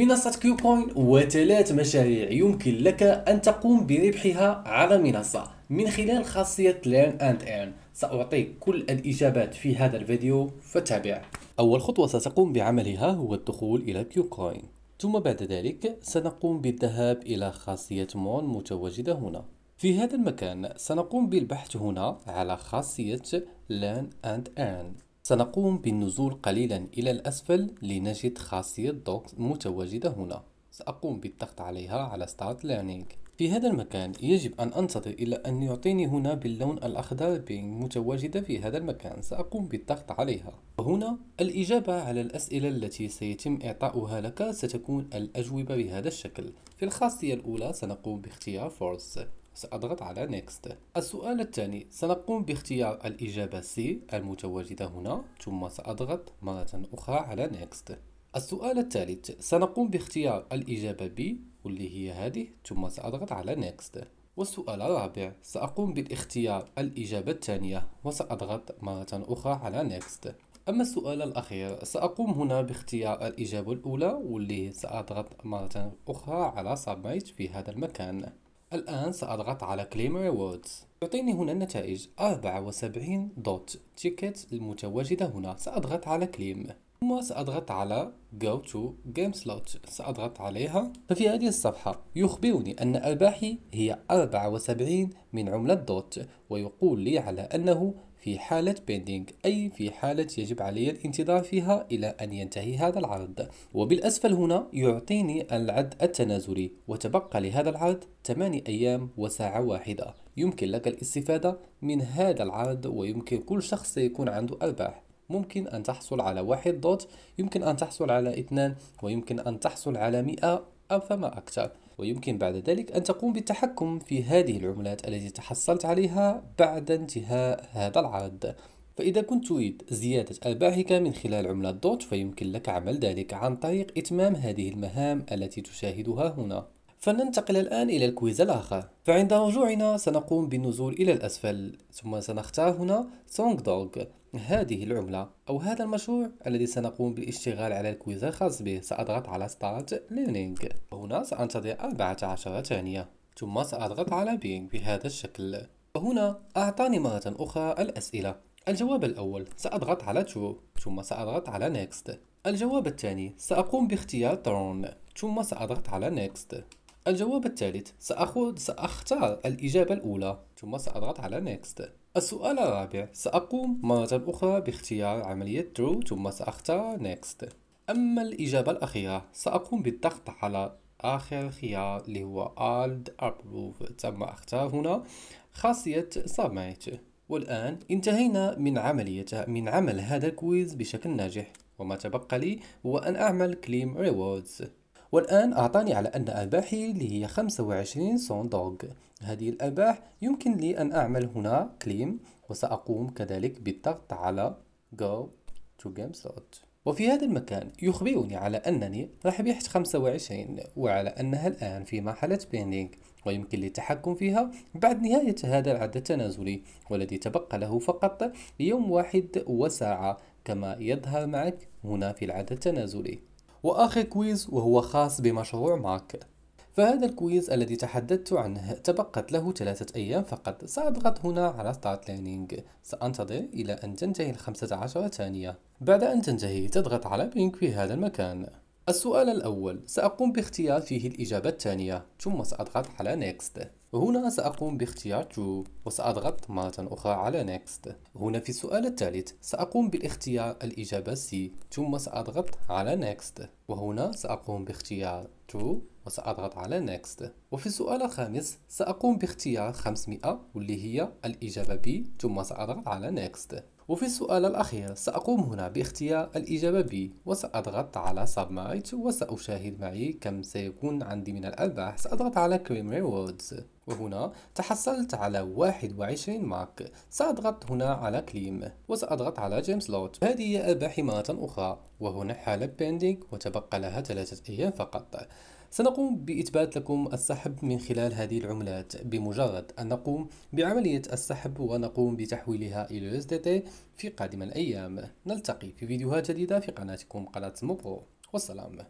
منصة كيوكوين وثلاث مشاريع يمكن لك أن تقوم بربحها على المنصة من خلال خاصية Learn and Earn سأعطيك كل الإجابات في هذا الفيديو فتابع أول خطوة ستقوم بعملها هو الدخول إلى كيوكوين ثم بعد ذلك سنقوم بالذهاب إلى خاصية مون متواجدة هنا في هذا المكان سنقوم بالبحث هنا على خاصية Learn and Earn سنقوم بالنزول قليلا إلى الأسفل لنجد خاصية دوكس متواجدة هنا سأقوم بالضغط عليها على Start Learning في هذا المكان يجب أن أنتظر إلى أن يعطيني هنا باللون الأخضر بين متواجدة في هذا المكان سأقوم بالضغط عليها وهنا الإجابة على الأسئلة التي سيتم إعطاؤها لك ستكون الأجوبة بهذا الشكل في الخاصية الأولى سنقوم باختيار Force سأضغط على Next السؤال الثاني سنقوم باختيار الإجابة C المتواجدة هنا ثم سأضغط مرة أخرى على Next السؤال الثالث سنقوم باختيار الإجابة B واللي هي هذه ثم سأضغط على Next والسؤال الرابع سأقوم بالاختيار الإجابة الثانية وسأضغط مرة أخرى على Next أما السؤال الأخير سأقوم هنا باختيار الإجابة الأولى واللي سأضغط مرة أخرى على Submit في هذا المكان الآن سأضغط على Claim Rewards يعطيني هنا النتائج 74 دوت تيكت المتواجدة هنا سأضغط على Claim ثم سأضغط على Go to Game Slot سأضغط عليها ففي هذه الصفحة يخبرني أن أرباحي هي 74 من عملة دوت ويقول لي على أنه في حالة بيندينغ أي في حالة يجب علي الانتظار فيها إلى أن ينتهي هذا العرض وبالأسفل هنا يعطيني العد التنازلي وتبقى لهذا العرض 8 أيام وساعة واحدة يمكن لك الاستفادة من هذا العرض ويمكن كل شخص سيكون عنده أرباح ممكن أن تحصل على واحد دوت يمكن أن تحصل على اثنان ويمكن أن تحصل على مئة أو فما أكثر ويمكن بعد ذلك أن تقوم بالتحكم في هذه العملات التي تحصلت عليها بعد انتهاء هذا العرض فإذا كنت تريد زيادة أرباحك من خلال عملة دوت فيمكن لك عمل ذلك عن طريق إتمام هذه المهام التي تشاهدها هنا فننتقل الآن إلى الكويز الآخر فعند رجوعنا سنقوم بالنزول إلى الأسفل ثم سنختار هنا سونغ دوغ هذه العملة أو هذا المشروع الذي سنقوم بالاشتغال على الكويز الخاص به سأضغط على Start Learning هنا سأنتظر 14 ثانية ثم سأضغط على Bing بهذا الشكل هنا أعطاني مرة أخرى الأسئلة الجواب الأول سأضغط على True ثم سأضغط على Next الجواب الثاني سأقوم باختيار Turn ثم سأضغط على Next الجواب الثالث سأخذ سأختار الإجابة الأولى ثم سأضغط على Next السؤال الرابع سأقوم مرة أخرى باختيار عملية true ثم سأختار next أما الإجابة الأخيرة سأقوم بالضغط على آخر خيار اللي هو Alt Approve تم اختار هنا خاصية Submit والآن انتهينا من عملية من عمل هذا الكويز بشكل ناجح وما تبقى لي هو أن أعمل Claim Rewards والآن أعطاني على أن أباحي اللي هي 25 سون دوغ هذه الأباح يمكن لي أن أعمل هنا كليم وسأقوم كذلك بالضغط على Go to Game Slot وفي هذا المكان يخبرني على أنني بيحت 25 وعلى أنها الآن في مرحلة بيندينج ويمكن لي التحكم فيها بعد نهاية هذا العد التنازلي والذي تبقى له فقط يوم واحد وساعة كما يظهر معك هنا في العد التنازلي وآخر كويز وهو خاص بمشروع ماك فهذا الكويز الذي تحدثت عنه تبقت له ثلاثة أيام فقط سأضغط هنا على Start Learning سأنتظر إلى أن تنتهي الخمسة عشر ثانية بعد أن تنتهي تضغط على بينك في هذا المكان السؤال الأول سأقوم باختيار فيه الإجابة الثانية ثم سأضغط على Next هنا سأقوم باختيار True وسأضغط مرة أخرى على Next هنا في السؤال الثالث سأقوم بالاختيار الإجابة C ثم سأضغط على Next وهنا سأقوم باختيار True وسأضغط على Next وفي السؤال الخامس سأقوم باختيار 500 واللي هي الإجابة B ثم سأضغط على Next وفي السؤال الأخير سأقوم هنا باختيار الإجابة بي وسأضغط على Submit وسأشاهد معي كم سيكون عندي من الأرباح سأضغط على Cream Rewards وهنا تحصلت على 21 مارك سأضغط هنا على كليم وسأضغط على جيمس لوت هذه هي أرباحي مرة أخرى وهنا حالة بيندينج وتبقى لها ثلاثة أيام فقط سنقوم بإثبات لكم السحب من خلال هذه العملات بمجرد أن نقوم بعملية السحب ونقوم بتحويلها إلى USDT في قادم الأيام نلتقي في فيديوهات جديدة في قناتكم قناة موبرو والسلام